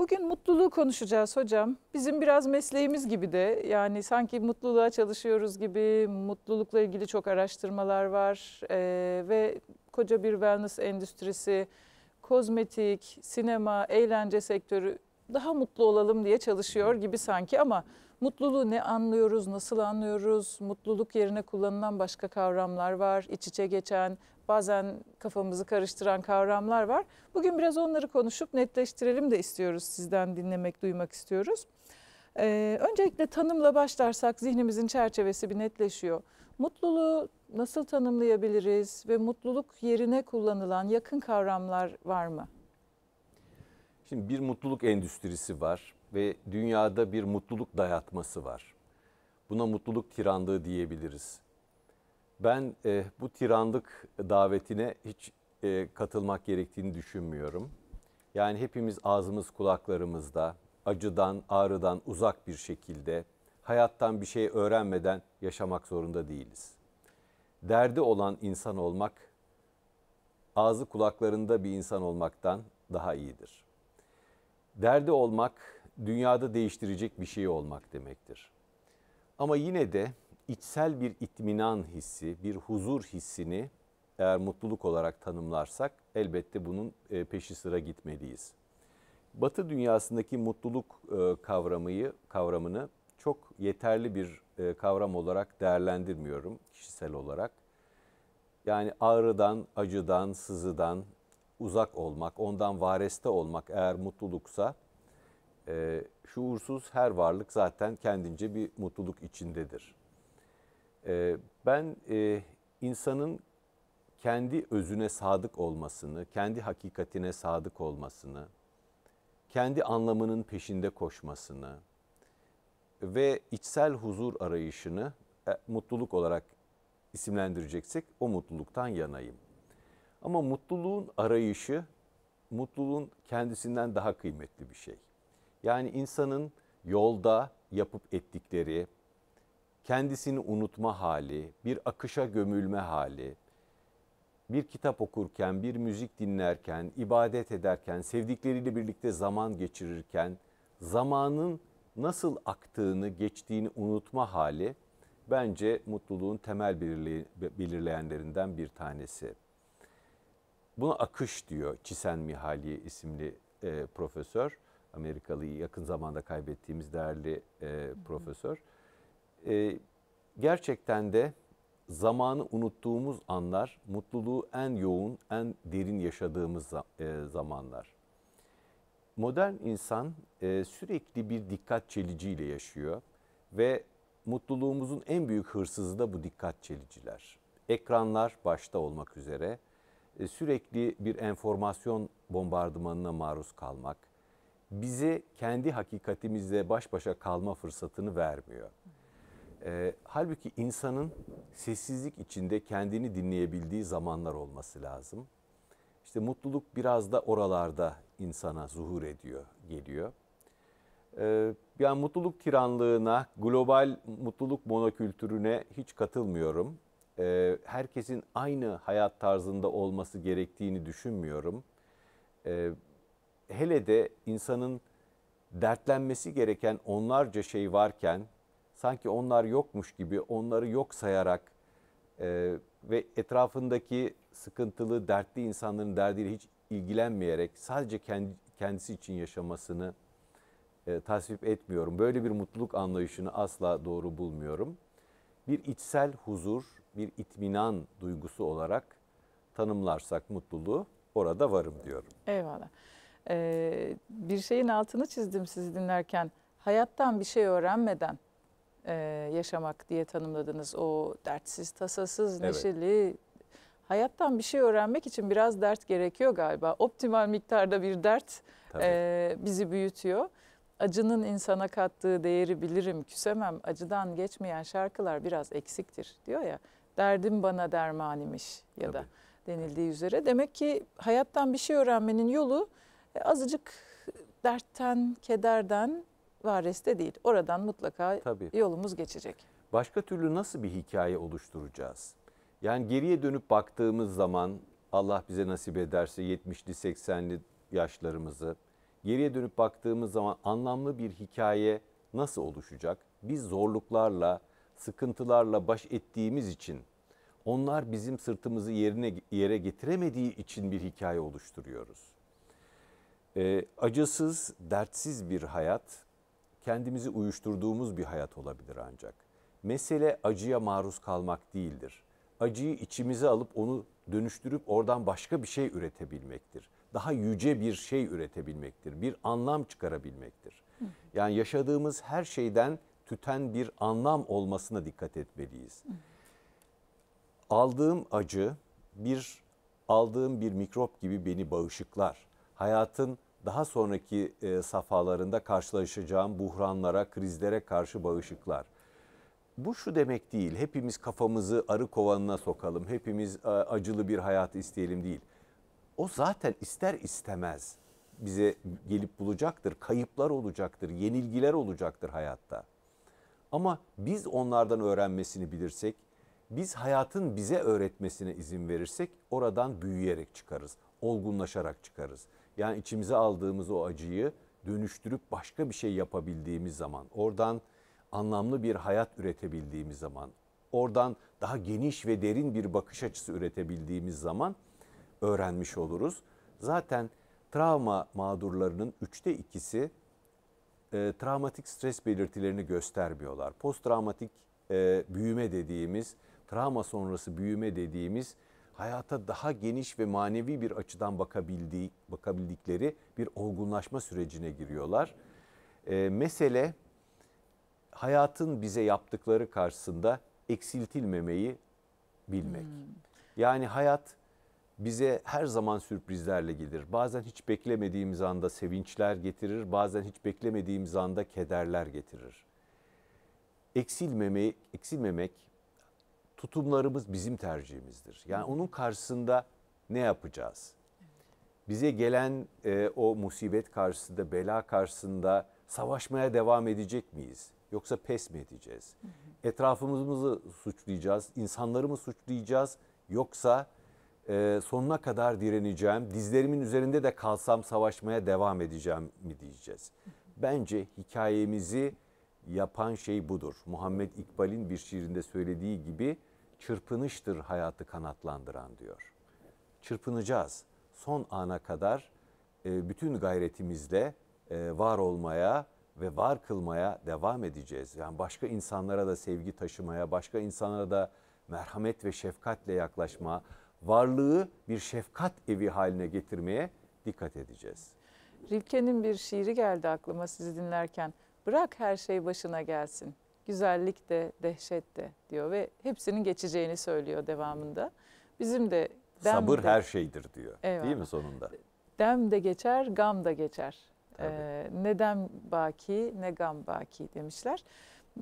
Bugün mutluluğu konuşacağız hocam. Bizim biraz mesleğimiz gibi de yani sanki mutluluğa çalışıyoruz gibi mutlulukla ilgili çok araştırmalar var ee, ve koca bir wellness endüstrisi, kozmetik, sinema, eğlence sektörü daha mutlu olalım diye çalışıyor gibi sanki ama mutluluğu ne anlıyoruz, nasıl anlıyoruz, mutluluk yerine kullanılan başka kavramlar var, iç içe geçen bazen kafamızı karıştıran kavramlar var. Bugün biraz onları konuşup netleştirelim de istiyoruz. Sizden dinlemek, duymak istiyoruz. Ee, öncelikle tanımla başlarsak zihnimizin çerçevesi bir netleşiyor. Mutluluğu nasıl tanımlayabiliriz ve mutluluk yerine kullanılan yakın kavramlar var mı? Şimdi bir mutluluk endüstrisi var ve dünyada bir mutluluk dayatması var. Buna mutluluk tiranlığı diyebiliriz. Ben e, bu tiranlık davetine hiç e, katılmak gerektiğini düşünmüyorum. Yani hepimiz ağzımız kulaklarımızda, acıdan, ağrıdan uzak bir şekilde, hayattan bir şey öğrenmeden yaşamak zorunda değiliz. Derdi olan insan olmak, ağzı kulaklarında bir insan olmaktan daha iyidir. Derdi olmak, dünyada değiştirecek bir şey olmak demektir. Ama yine de içsel bir itminan hissi, bir huzur hissini eğer mutluluk olarak tanımlarsak elbette bunun e, peşi sıra gitmeliyiz. Batı dünyasındaki mutluluk e, kavramıyı kavramını çok yeterli bir e, kavram olarak değerlendirmiyorum kişisel olarak. Yani ağrıdan, acıdan, sızıdan uzak olmak, ondan vareste olmak eğer mutluluksa şuursuz her varlık zaten kendince bir mutluluk içindedir. Ee, ben e, insanın kendi özüne sadık olmasını, kendi hakikatine sadık olmasını, kendi anlamının peşinde koşmasını ve içsel huzur arayışını e, mutluluk olarak isimlendireceksek o mutluluktan yanayım. Ama mutluluğun arayışı mutluluğun kendisinden daha kıymetli bir şey. Yani insanın yolda yapıp ettikleri, kendisini unutma hali, bir akışa gömülme hali, bir kitap okurken, bir müzik dinlerken, ibadet ederken, sevdikleriyle birlikte zaman geçirirken zamanın nasıl aktığını, geçtiğini unutma hali bence mutluluğun temel belirleyenlerinden bir tanesi. Buna akış diyor Çisen Mihali isimli e, profesör. Amerikalı yakın zamanda kaybettiğimiz değerli e, profesör. Hı hı e, gerçekten de zamanı unuttuğumuz anlar mutluluğu en yoğun, en derin yaşadığımız e, zamanlar. Modern insan e, sürekli bir dikkat çeliciyle yaşıyor ve mutluluğumuzun en büyük hırsızı da bu dikkat çeliciler. Ekranlar başta olmak üzere e, sürekli bir enformasyon bombardımanına maruz kalmak bize kendi hakikatimizle baş başa kalma fırsatını vermiyor. E, halbuki insanın sessizlik içinde kendini dinleyebildiği zamanlar olması lazım. İşte mutluluk biraz da oralarda insana zuhur ediyor, geliyor. E, yani mutluluk tiranlığına, global mutluluk monokültürüne hiç katılmıyorum. E, herkesin aynı hayat tarzında olması gerektiğini düşünmüyorum. E, hele de insanın dertlenmesi gereken onlarca şey varken sanki onlar yokmuş gibi onları yok sayarak e, ve etrafındaki sıkıntılı, dertli insanların derdiyle hiç ilgilenmeyerek sadece kendi, kendisi için yaşamasını e, tasvip etmiyorum. Böyle bir mutluluk anlayışını asla doğru bulmuyorum. Bir içsel huzur, bir itminan duygusu olarak tanımlarsak mutluluğu orada varım diyorum. Eyvallah. Ee, bir şeyin altını çizdim sizi dinlerken. Hayattan bir şey öğrenmeden e, yaşamak diye tanımladınız. O dertsiz, tasasız, evet. neşeli hayattan bir şey öğrenmek için biraz dert gerekiyor galiba. Optimal miktarda bir dert e, bizi büyütüyor. Acının insana kattığı değeri bilirim, küsemem. Acıdan geçmeyen şarkılar biraz eksiktir diyor ya. Derdim bana derman imiş ya Tabii. da denildiği üzere. Demek ki hayattan bir şey öğrenmenin yolu e, azıcık dertten, kederden variste değil. Oradan mutlaka Tabii. yolumuz geçecek. Başka türlü nasıl bir hikaye oluşturacağız? Yani geriye dönüp baktığımız zaman Allah bize nasip ederse 70'li 80'li yaşlarımızı geriye dönüp baktığımız zaman anlamlı bir hikaye nasıl oluşacak? Biz zorluklarla, sıkıntılarla baş ettiğimiz için onlar bizim sırtımızı yerine yere getiremediği için bir hikaye oluşturuyoruz. E, acısız, dertsiz bir hayat kendimizi uyuşturduğumuz bir hayat olabilir ancak. Mesele acıya maruz kalmak değildir. Acıyı içimize alıp onu dönüştürüp oradan başka bir şey üretebilmektir. Daha yüce bir şey üretebilmektir. Bir anlam çıkarabilmektir. Yani yaşadığımız her şeyden tüten bir anlam olmasına dikkat etmeliyiz. Aldığım acı bir aldığım bir mikrop gibi beni bağışıklar. Hayatın daha sonraki e, safhalarında karşılaşacağım buhranlara, krizlere karşı bağışıklar. Bu şu demek değil, hepimiz kafamızı arı kovanına sokalım, hepimiz e, acılı bir hayat isteyelim değil. O zaten ister istemez bize gelip bulacaktır, kayıplar olacaktır, yenilgiler olacaktır hayatta. Ama biz onlardan öğrenmesini bilirsek, biz hayatın bize öğretmesine izin verirsek oradan büyüyerek çıkarız, olgunlaşarak çıkarız. Yani içimize aldığımız o acıyı dönüştürüp başka bir şey yapabildiğimiz zaman, oradan anlamlı bir hayat üretebildiğimiz zaman, oradan daha geniş ve derin bir bakış açısı üretebildiğimiz zaman öğrenmiş oluruz. Zaten travma mağdurlarının üçte ikisi e, travmatik stres belirtilerini göstermiyorlar. Post e, büyüme dediğimiz, travma sonrası büyüme dediğimiz hayata daha geniş ve manevi bir açıdan bakabildiği, bakabildikleri bir olgunlaşma sürecine giriyorlar. E, mesele hayatın bize yaptıkları karşısında eksiltilmemeyi bilmek. Hmm. Yani hayat bize her zaman sürprizlerle gelir. Bazen hiç beklemediğimiz anda sevinçler getirir, bazen hiç beklemediğimiz anda kederler getirir. Eksilmemeyi, eksilmemek tutumlarımız bizim tercihimizdir. Yani onun karşısında ne yapacağız? Bize gelen e, o musibet karşısında, bela karşısında savaşmaya devam edecek miyiz? Yoksa pes mi edeceğiz? Etrafımızı suçlayacağız, insanları mı suçlayacağız? Yoksa e, sonuna kadar direneceğim, dizlerimin üzerinde de kalsam savaşmaya devam edeceğim mi diyeceğiz? Bence hikayemizi yapan şey budur. Muhammed İkbal'in bir şiirinde söylediği gibi çırpınıştır hayatı kanatlandıran diyor. Çırpınacağız. Son ana kadar e, bütün gayretimizle e, var olmaya ve var kılmaya devam edeceğiz. Yani başka insanlara da sevgi taşımaya, başka insanlara da merhamet ve şefkatle yaklaşma, varlığı bir şefkat evi haline getirmeye dikkat edeceğiz. Rilke'nin bir şiiri geldi aklıma sizi dinlerken. Bırak her şey başına gelsin güzellik de dehşet de diyor ve hepsinin geçeceğini söylüyor devamında. Bizim de dem sabır de, her şeydir diyor. Eyvallah. Değil mi sonunda? Dem de geçer, gam da geçer. Tabii. Ee, ne dem baki, ne gam baki demişler.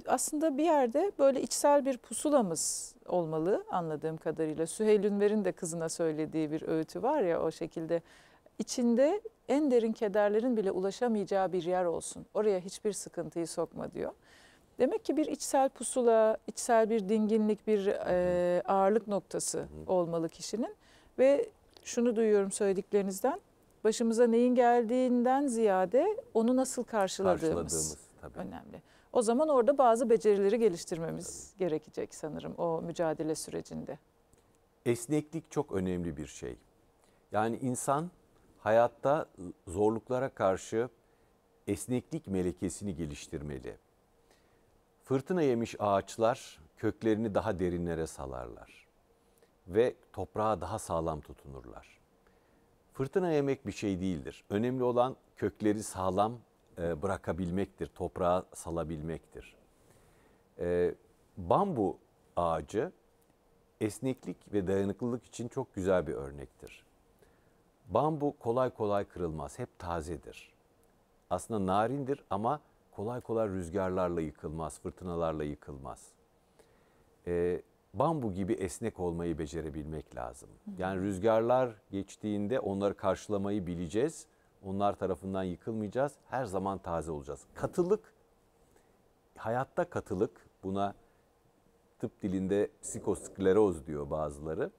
Aslında bir yerde böyle içsel bir pusulamız olmalı anladığım kadarıyla. Süheyl Ünver'in de kızına söylediği bir öğütü var ya o şekilde. İçinde en derin kederlerin bile ulaşamayacağı bir yer olsun. Oraya hiçbir sıkıntıyı sokma diyor. Demek ki bir içsel pusula, içsel bir dinginlik, bir e, ağırlık noktası olmalı kişinin. Ve şunu duyuyorum söylediklerinizden, başımıza neyin geldiğinden ziyade onu nasıl karşıladığımız, karşıladığımız tabii. önemli. O zaman orada bazı becerileri geliştirmemiz tabii. gerekecek sanırım o mücadele sürecinde. Esneklik çok önemli bir şey. Yani insan hayatta zorluklara karşı esneklik melekesini geliştirmeli. Fırtına yemiş ağaçlar köklerini daha derinlere salarlar ve toprağa daha sağlam tutunurlar. Fırtına yemek bir şey değildir. Önemli olan kökleri sağlam e, bırakabilmektir, toprağa salabilmektir. E, bambu ağacı esneklik ve dayanıklılık için çok güzel bir örnektir. Bambu kolay kolay kırılmaz, hep tazedir. Aslında narindir ama kolay kolay rüzgarlarla yıkılmaz, fırtınalarla yıkılmaz. E, bambu gibi esnek olmayı becerebilmek lazım. Yani rüzgarlar geçtiğinde onları karşılamayı bileceğiz. Onlar tarafından yıkılmayacağız. Her zaman taze olacağız. Katılık, hayatta katılık buna tıp dilinde psikoskleroz diyor bazıları.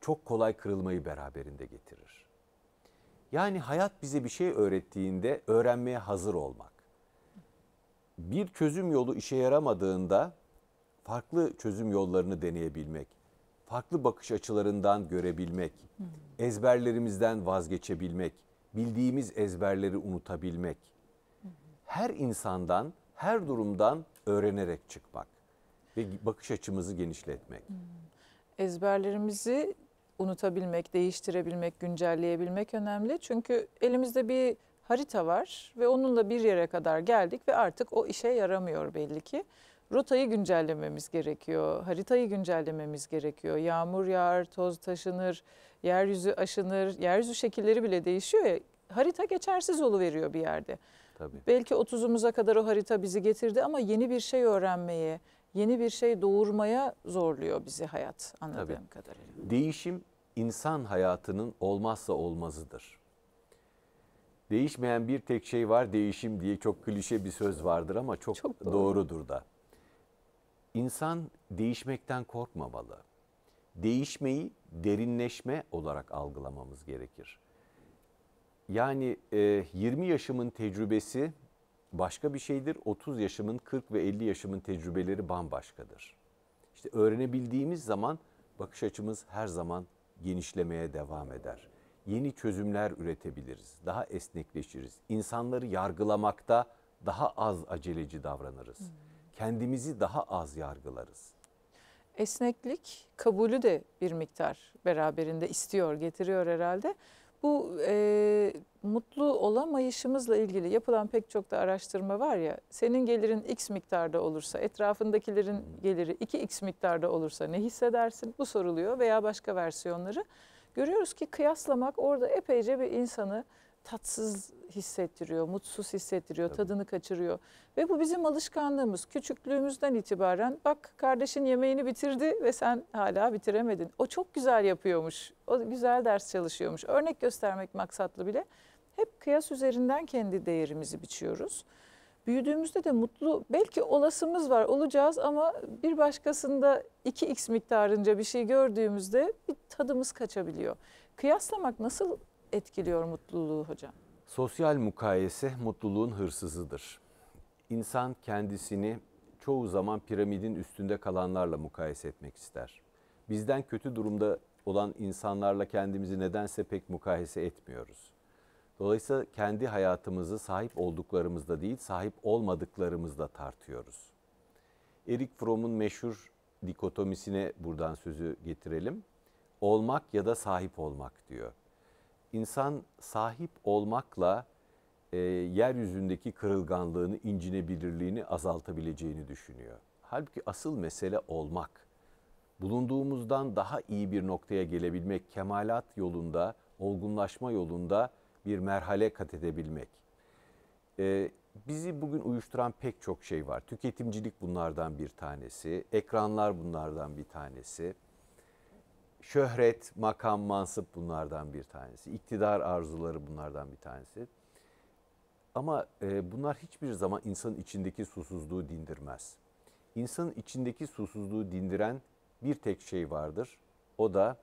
Çok kolay kırılmayı beraberinde getirir. Yani hayat bize bir şey öğrettiğinde öğrenmeye hazır olmak. Bir çözüm yolu işe yaramadığında farklı çözüm yollarını deneyebilmek, farklı bakış açılarından görebilmek, ezberlerimizden vazgeçebilmek, bildiğimiz ezberleri unutabilmek. Her insandan, her durumdan öğrenerek çıkmak ve bakış açımızı genişletmek. Hmm. Ezberlerimizi unutabilmek, değiştirebilmek, güncelleyebilmek önemli. Çünkü elimizde bir harita var ve onunla bir yere kadar geldik ve artık o işe yaramıyor belli ki. Rotayı güncellememiz gerekiyor, haritayı güncellememiz gerekiyor. Yağmur yağar, toz taşınır, yeryüzü aşınır, yeryüzü şekilleri bile değişiyor ya. Harita geçersiz veriyor bir yerde. Tabii. Belki 30'umuza kadar o harita bizi getirdi ama yeni bir şey öğrenmeye, yeni bir şey doğurmaya zorluyor bizi hayat anladığım Tabii. kadarıyla. Değişim insan hayatının olmazsa olmazıdır. Değişmeyen bir tek şey var değişim diye çok klişe bir söz vardır ama çok, çok doğru. doğrudur da. İnsan değişmekten korkmamalı. Değişmeyi derinleşme olarak algılamamız gerekir. Yani e, 20 yaşımın tecrübesi başka bir şeydir. 30 yaşımın, 40 ve 50 yaşımın tecrübeleri bambaşkadır. İşte öğrenebildiğimiz zaman bakış açımız her zaman genişlemeye devam eder. Yeni çözümler üretebiliriz, daha esnekleşiriz. İnsanları yargılamakta daha az aceleci davranırız. Hmm. Kendimizi daha az yargılarız. Esneklik kabulü de bir miktar beraberinde istiyor, getiriyor herhalde. Bu e, mutlu olamayışımızla ilgili yapılan pek çok da araştırma var ya, senin gelirin x miktarda olursa, etrafındakilerin geliri 2x miktarda olursa ne hissedersin? Bu soruluyor veya başka versiyonları. Görüyoruz ki kıyaslamak orada epeyce bir insanı tatsız hissettiriyor, mutsuz hissettiriyor, Tabii. tadını kaçırıyor. Ve bu bizim alışkanlığımız. Küçüklüğümüzden itibaren bak kardeşin yemeğini bitirdi ve sen hala bitiremedin. O çok güzel yapıyormuş, o güzel ders çalışıyormuş. Örnek göstermek maksatlı bile hep kıyas üzerinden kendi değerimizi biçiyoruz. Büyüdüğümüzde de mutlu, belki olasımız var, olacağız ama bir başkasında 2x miktarınca bir şey gördüğümüzde bir tadımız kaçabiliyor. Kıyaslamak nasıl etkiliyor mutluluğu hocam? Sosyal mukayese mutluluğun hırsızıdır. İnsan kendisini çoğu zaman piramidin üstünde kalanlarla mukayese etmek ister. Bizden kötü durumda olan insanlarla kendimizi nedense pek mukayese etmiyoruz. Dolayısıyla kendi hayatımızı sahip olduklarımızda değil, sahip olmadıklarımızda tartıyoruz. Erik Fromm'un meşhur dikotomisine buradan sözü getirelim. Olmak ya da sahip olmak diyor insan sahip olmakla e, yeryüzündeki kırılganlığını, incinebilirliğini azaltabileceğini düşünüyor. Halbuki asıl mesele olmak. Bulunduğumuzdan daha iyi bir noktaya gelebilmek, kemalat yolunda, olgunlaşma yolunda bir merhale kat edebilmek. E, bizi bugün uyuşturan pek çok şey var. Tüketimcilik bunlardan bir tanesi, ekranlar bunlardan bir tanesi şöhret, makam, mansıp bunlardan bir tanesi. İktidar arzuları bunlardan bir tanesi. Ama e, bunlar hiçbir zaman insanın içindeki susuzluğu dindirmez. İnsanın içindeki susuzluğu dindiren bir tek şey vardır. O da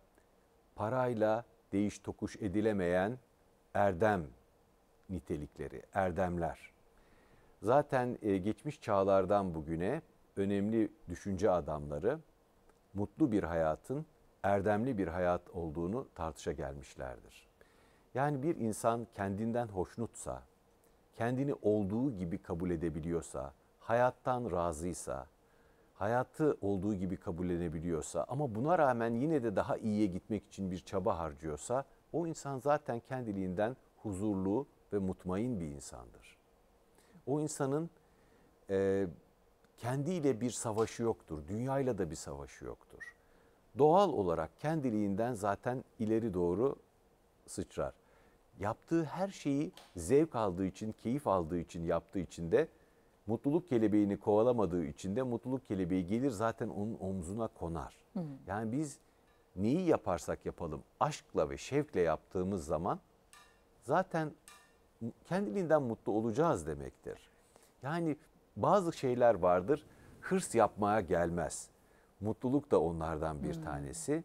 parayla değiş tokuş edilemeyen erdem nitelikleri, erdemler. Zaten e, geçmiş çağlardan bugüne önemli düşünce adamları mutlu bir hayatın erdemli bir hayat olduğunu tartışa gelmişlerdir. Yani bir insan kendinden hoşnutsa, kendini olduğu gibi kabul edebiliyorsa, hayattan razıysa, hayatı olduğu gibi kabullenebiliyorsa ama buna rağmen yine de daha iyiye gitmek için bir çaba harcıyorsa o insan zaten kendiliğinden huzurlu ve mutmain bir insandır. O insanın e, kendiyle bir savaşı yoktur, dünyayla da bir savaşı yoktur doğal olarak kendiliğinden zaten ileri doğru sıçrar. Yaptığı her şeyi zevk aldığı için, keyif aldığı için yaptığı için de mutluluk kelebeğini kovalamadığı için de mutluluk kelebeği gelir zaten onun omzuna konar. Hı hmm. Yani biz neyi yaparsak yapalım aşkla ve şevkle yaptığımız zaman zaten kendiliğinden mutlu olacağız demektir. Yani bazı şeyler vardır hırs yapmaya gelmez. Mutluluk da onlardan bir hmm. tanesi.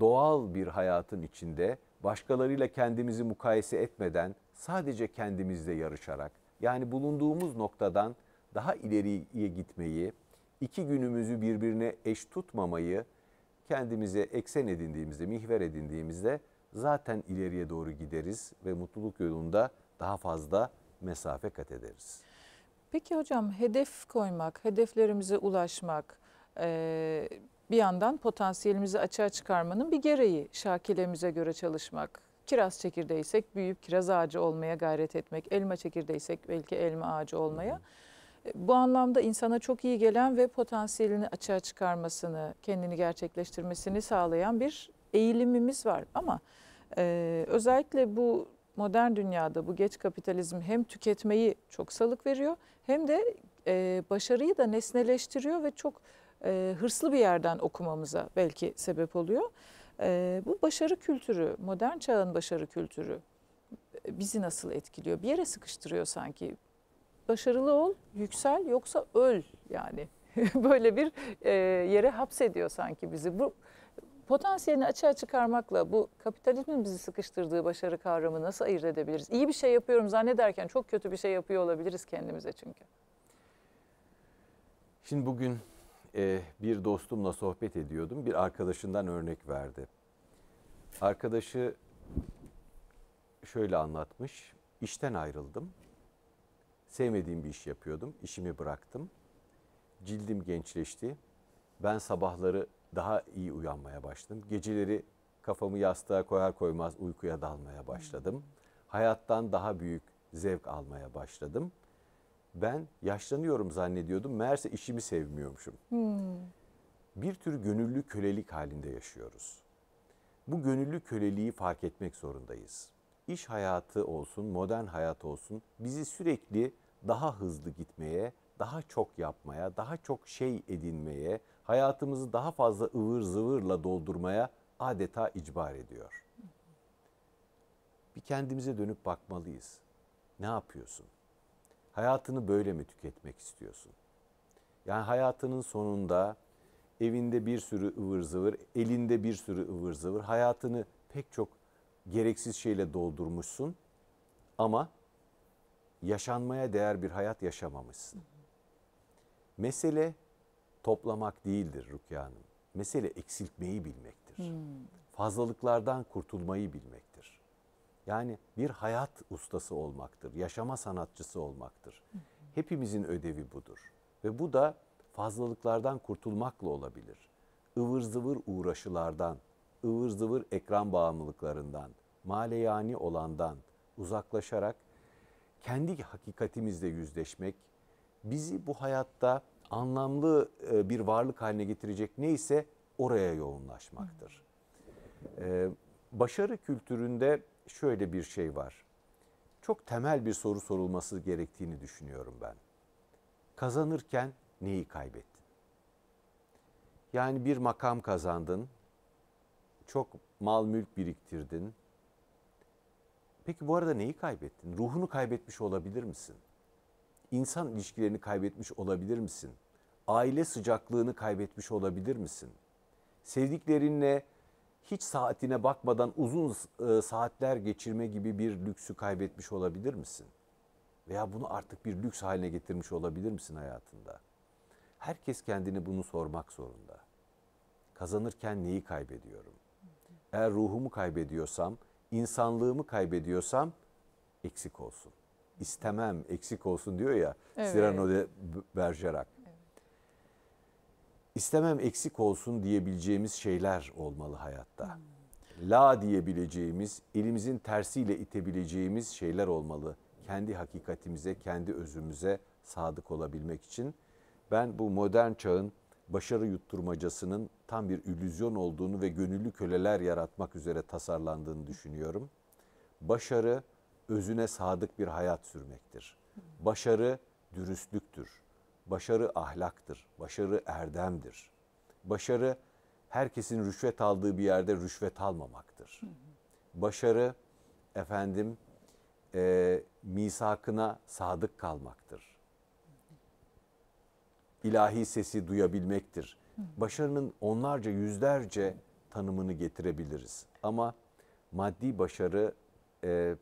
Doğal bir hayatın içinde başkalarıyla kendimizi mukayese etmeden sadece kendimizle yarışarak yani bulunduğumuz noktadan daha ileriye gitmeyi, iki günümüzü birbirine eş tutmamayı kendimize eksen edindiğimizde, mihver edindiğimizde zaten ileriye doğru gideriz ve mutluluk yolunda daha fazla mesafe kat ederiz. Peki hocam hedef koymak, hedeflerimize ulaşmak, ee, bir yandan potansiyelimizi açığa çıkarmanın bir gereği şakilemize göre çalışmak. Kiraz çekirdeysek büyüyüp kiraz ağacı olmaya gayret etmek, elma çekirdeysek belki elma ağacı olmaya. Ee, bu anlamda insana çok iyi gelen ve potansiyelini açığa çıkarmasını, kendini gerçekleştirmesini sağlayan bir eğilimimiz var. Ama e, özellikle bu modern dünyada bu geç kapitalizm hem tüketmeyi çok salık veriyor hem de e, başarıyı da nesneleştiriyor ve çok e, hırslı bir yerden okumamıza belki sebep oluyor. E, bu başarı kültürü, modern çağın başarı kültürü bizi nasıl etkiliyor? Bir yere sıkıştırıyor sanki. Başarılı ol, yüksel yoksa öl yani. Böyle bir e, yere hapsediyor sanki bizi. Bu potansiyelini açığa çıkarmakla bu kapitalizmin bizi sıkıştırdığı başarı kavramı nasıl ayırt edebiliriz? İyi bir şey yapıyorum zannederken çok kötü bir şey yapıyor olabiliriz kendimize çünkü. Şimdi bugün e, bir dostumla sohbet ediyordum. Bir arkadaşından örnek verdi. Arkadaşı şöyle anlatmış. İşten ayrıldım. Sevmediğim bir iş yapıyordum. İşimi bıraktım. Cildim gençleşti. Ben sabahları daha iyi uyanmaya başladım. Geceleri kafamı yastığa koyar koymaz uykuya dalmaya başladım. Hmm. Hayattan daha büyük zevk almaya başladım.'' ben yaşlanıyorum zannediyordum. Meğerse işimi sevmiyormuşum. Hmm. Bir tür gönüllü kölelik halinde yaşıyoruz. Bu gönüllü köleliği fark etmek zorundayız. İş hayatı olsun, modern hayat olsun bizi sürekli daha hızlı gitmeye, daha çok yapmaya, daha çok şey edinmeye, hayatımızı daha fazla ıvır zıvırla doldurmaya adeta icbar ediyor. Bir kendimize dönüp bakmalıyız. Ne yapıyorsun? Hayatını böyle mi tüketmek istiyorsun? Yani hayatının sonunda evinde bir sürü ıvır zıvır, elinde bir sürü ıvır zıvır, hayatını pek çok gereksiz şeyle doldurmuşsun ama yaşanmaya değer bir hayat yaşamamışsın. Mesele toplamak değildir Rukiye Hanım. Mesele eksiltmeyi bilmektir. Hmm. Fazlalıklardan kurtulmayı bilmektir. Yani bir hayat ustası olmaktır, yaşama sanatçısı olmaktır. Hepimizin ödevi budur. Ve bu da fazlalıklardan kurtulmakla olabilir. Ivır zıvır uğraşılardan, ıvır zıvır ekran bağımlılıklarından, maleyani olandan uzaklaşarak kendi hakikatimizle yüzleşmek, bizi bu hayatta anlamlı e, bir varlık haline getirecek neyse oraya yoğunlaşmaktır. E, başarı kültüründe şöyle bir şey var. Çok temel bir soru sorulması gerektiğini düşünüyorum ben. Kazanırken neyi kaybettin? Yani bir makam kazandın, çok mal mülk biriktirdin. Peki bu arada neyi kaybettin? Ruhunu kaybetmiş olabilir misin? İnsan ilişkilerini kaybetmiş olabilir misin? Aile sıcaklığını kaybetmiş olabilir misin? Sevdiklerinle hiç saatine bakmadan uzun e, saatler geçirme gibi bir lüksü kaybetmiş olabilir misin? Veya bunu artık bir lüks haline getirmiş olabilir misin hayatında? Herkes kendini bunu sormak zorunda. Kazanırken neyi kaybediyorum? Eğer ruhumu kaybediyorsam, insanlığımı kaybediyorsam eksik olsun. İstemem eksik olsun diyor ya evet. Cyrano de Bergerac istemem eksik olsun diyebileceğimiz şeyler olmalı hayatta. La diyebileceğimiz, elimizin tersiyle itebileceğimiz şeyler olmalı. Kendi hakikatimize, kendi özümüze sadık olabilmek için. Ben bu modern çağın başarı yutturmacasının tam bir illüzyon olduğunu ve gönüllü köleler yaratmak üzere tasarlandığını düşünüyorum. Başarı özüne sadık bir hayat sürmektir. Başarı dürüstlüktür Başarı ahlaktır, başarı erdemdir. Başarı herkesin rüşvet aldığı bir yerde rüşvet almamaktır. Başarı efendim e, misakına sadık kalmaktır. İlahi sesi duyabilmektir. Başarının onlarca yüzlerce tanımını getirebiliriz. Ama maddi başarı e,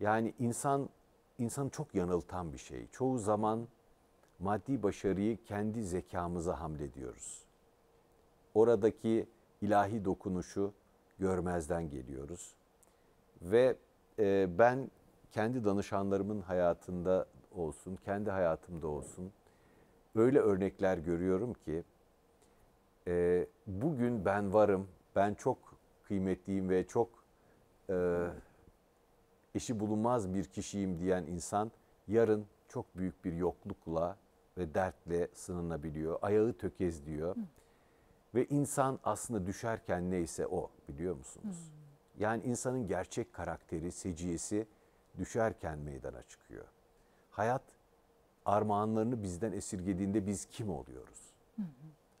yani insan insanı çok yanıltan bir şey. Çoğu zaman maddi başarıyı kendi zekamıza hamlediyoruz. Oradaki ilahi dokunuşu görmezden geliyoruz. Ve e, ben kendi danışanlarımın hayatında olsun, kendi hayatımda olsun öyle örnekler görüyorum ki e, bugün ben varım, ben çok kıymetliyim ve çok e, eşi bulunmaz bir kişiyim diyen insan yarın çok büyük bir yoklukla ve dertle sınanabiliyor. Ayağı tökez diyor. Ve insan aslında düşerken neyse o biliyor musunuz? Hı. Hmm. Yani insanın gerçek karakteri, seciyesi düşerken meydana çıkıyor. Hayat armağanlarını bizden esirgediğinde biz kim oluyoruz? Hı.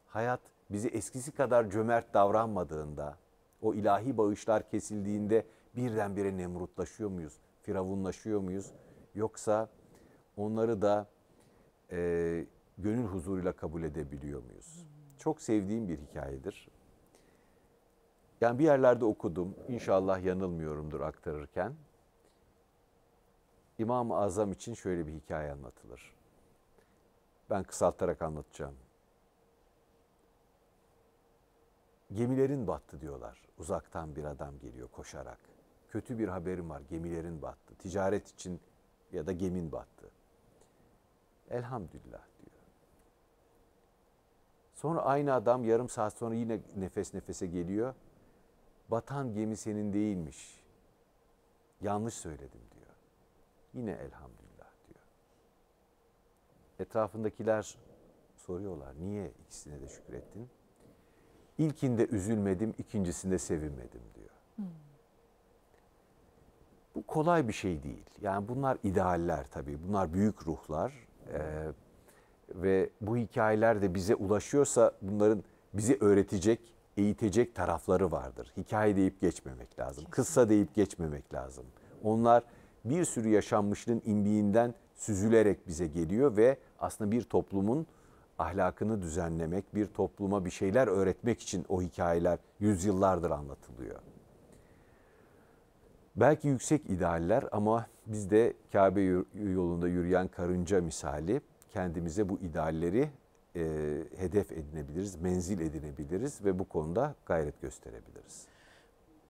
Hayat bizi eskisi kadar cömert davranmadığında, o ilahi bağışlar kesildiğinde birdenbire nemrutlaşıyor muyuz? Firavunlaşıyor muyuz? Yoksa onları da e, gönül huzuruyla kabul edebiliyor muyuz? Çok sevdiğim bir hikayedir. Yani bir yerlerde okudum, inşallah yanılmıyorumdur aktarırken. İmam-ı Azam için şöyle bir hikaye anlatılır. Ben kısaltarak anlatacağım. Gemilerin battı diyorlar. Uzaktan bir adam geliyor koşarak. Kötü bir haberim var, gemilerin battı. Ticaret için ya da gemin battı. Elhamdülillah diyor. Sonra aynı adam yarım saat sonra yine nefes nefese geliyor. Batan gemi senin değilmiş. Yanlış söyledim diyor. Yine elhamdülillah diyor. Etrafındakiler soruyorlar niye ikisine de şükrettin? İlkinde üzülmedim, ikincisinde sevinmedim diyor. Hmm. Bu kolay bir şey değil. Yani bunlar idealler tabii. Bunlar büyük ruhlar. E, ve bu hikayeler de bize ulaşıyorsa bunların bizi öğretecek, eğitecek tarafları vardır. Hikaye deyip geçmemek lazım. kısa deyip geçmemek lazım. Onlar bir sürü yaşanmışlığın imbiğinden süzülerek bize geliyor ve aslında bir toplumun ahlakını düzenlemek, bir topluma bir şeyler öğretmek için o hikayeler yüzyıllardır anlatılıyor. Belki yüksek idealler ama biz de Kabe yolunda yürüyen karınca misali kendimize bu idealleri e, hedef edinebiliriz, menzil edinebiliriz ve bu konuda gayret gösterebiliriz.